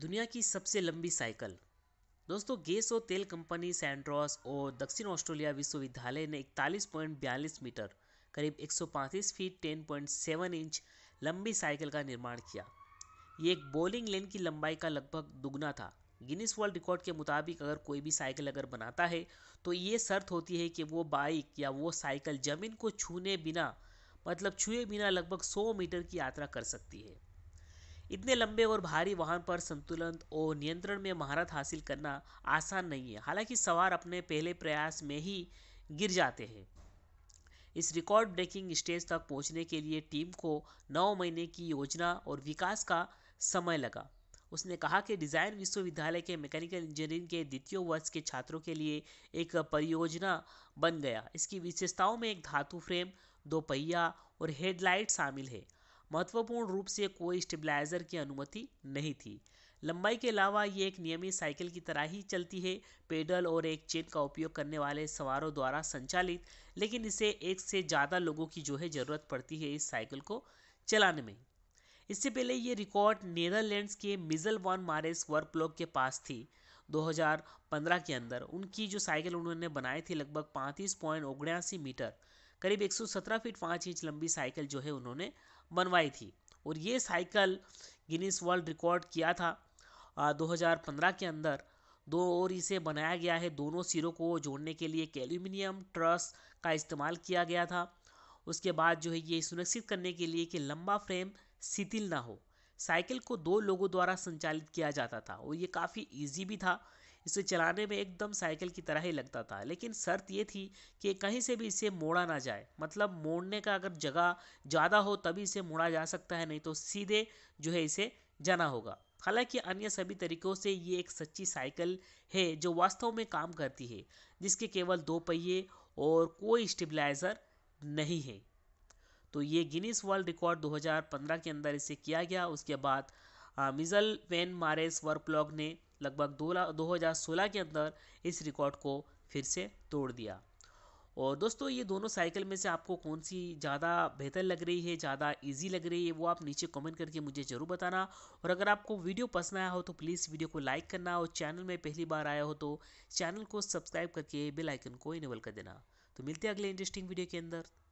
दुनिया की सबसे लंबी साइकिल दोस्तों गैस और तेल कंपनी सैंड्रॉस और दक्षिण ऑस्ट्रेलिया विश्वविद्यालय ने इकतालीस पॉइंट बयालीस मीटर करीब एक फीट 10.7 इंच लंबी साइकिल का निर्माण किया ये एक बॉलिंग लेन की लंबाई का लगभग दुगना था गिनीस वर्ल्ड रिकॉर्ड के मुताबिक अगर कोई भी साइकिल अगर बनाता है तो ये शर्त होती है कि वो बाइक या वो साइकिल ज़मीन को छूने बिना मतलब छुए बिना लगभग 100 मीटर की यात्रा कर सकती है इतने लंबे और भारी वाहन पर संतुलन और नियंत्रण में महारत हासिल करना आसान नहीं है हालांकि सवार अपने पहले प्रयास में ही गिर जाते हैं इस रिकॉर्ड ब्रेकिंग स्टेज तक पहुंचने के लिए टीम को नौ महीने की योजना और विकास का समय लगा उसने कहा कि डिज़ाइन विश्वविद्यालय के मैकेनिकल इंजीनियरिंग के द्वितीय वर्ष के छात्रों के लिए एक परियोजना बन गया इसकी विशेषताओं में एक धातु फ्रेम दो पहिया और हेडलाइट शामिल है महत्वपूर्ण रूप से कोई स्टेबलाइजर की अनुमति नहीं थी लंबाई के अलावा ये एक नियमित साइकिल की तरह ही चलती है पेडल और एक चेन का उपयोग करने वाले सवारों द्वारा संचालित लेकिन इसे एक से ज़्यादा लोगों की जो है ज़रूरत पड़ती है इस साइकिल को चलाने में इससे पहले ये रिकॉर्ड नीदरलैंड्स के मिजल वन मारेस वर्कब्लॉक के पास थी 2015 के अंदर उनकी जो साइकिल उन्होंने बनाई थी लगभग पैंतीस पॉइंट मीटर करीब 117 फीट पाँच इंच लंबी साइकिल जो है उन्होंने बनवाई थी और ये साइकिल गिनीस वर्ल्ड रिकॉर्ड किया था आ, 2015 के अंदर दो और इसे बनाया गया है दोनों सिरों को जोड़ने के लिए कैल्यूमिनियम एल्यूमिनियम ट्रस का इस्तेमाल किया गया था उसके बाद जो है ये सुनिश्चित करने के लिए कि लंबा फ्रेम शिथिल ना हो साइकिल को दो लोगों द्वारा संचालित किया जाता था और ये काफ़ी ईजी भी था इसे चलाने में एकदम साइकिल की तरह ही लगता था लेकिन शर्त ये थी कि कहीं से भी इसे मोड़ा ना जाए मतलब मोड़ने का अगर जगह ज़्यादा हो तभी इसे मोड़ा जा सकता है नहीं तो सीधे जो है इसे जाना होगा हालांकि अन्य सभी तरीकों से ये एक सच्ची साइकिल है जो वास्तव में काम करती है जिसके केवल दो पहिए और कोई स्टेबलाइजर नहीं है तो ये गिनीस वर्ल्ड रिकॉर्ड 2015 के अंदर इसे किया गया उसके बाद मिजल वेन मारेस वर्कलॉग ने लगभग दो ला दो हज़ार सोलह के अंदर इस रिकॉर्ड को फिर से तोड़ दिया और दोस्तों ये दोनों साइकिल में से आपको कौन सी ज़्यादा बेहतर लग रही है ज़्यादा इजी लग रही है वो आप नीचे कमेंट करके मुझे ज़रूर बताना और अगर आपको वीडियो पसंद आया हो तो प्लीज़ वीडियो को लाइक करना और चैनल में पहली बार आया हो तो चैनल को सब्सक्राइब करके बेल आइकन को इनेबल कर देना तो मिलते हैं अगले इंटरेस्टिंग वीडियो के अंदर